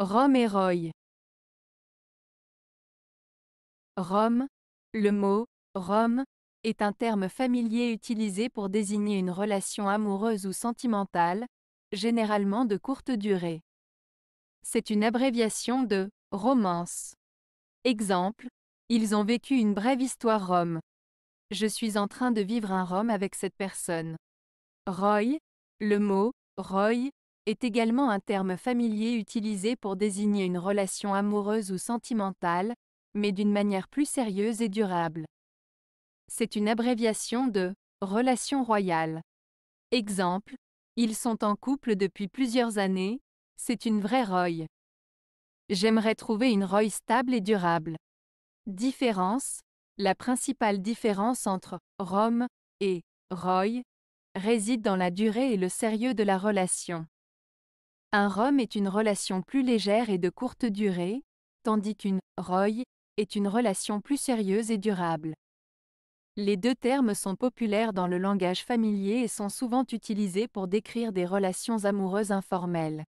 Rome et Roy. Rome, le mot Rome est un terme familier utilisé pour désigner une relation amoureuse ou sentimentale, généralement de courte durée. C'est une abréviation de romance. Exemple, ils ont vécu une brève histoire Rome. Je suis en train de vivre un Rome avec cette personne. Roy, le mot Roy est également un terme familier utilisé pour désigner une relation amoureuse ou sentimentale, mais d'une manière plus sérieuse et durable. C'est une abréviation de relation royale. Exemple, ils sont en couple depuis plusieurs années, c'est une vraie Roy. J'aimerais trouver une Roy stable et durable. Différence La principale différence entre rom » et Roy réside dans la durée et le sérieux de la relation. Un rom est une relation plus légère et de courte durée, tandis qu'une roy est une relation plus sérieuse et durable. Les deux termes sont populaires dans le langage familier et sont souvent utilisés pour décrire des relations amoureuses informelles.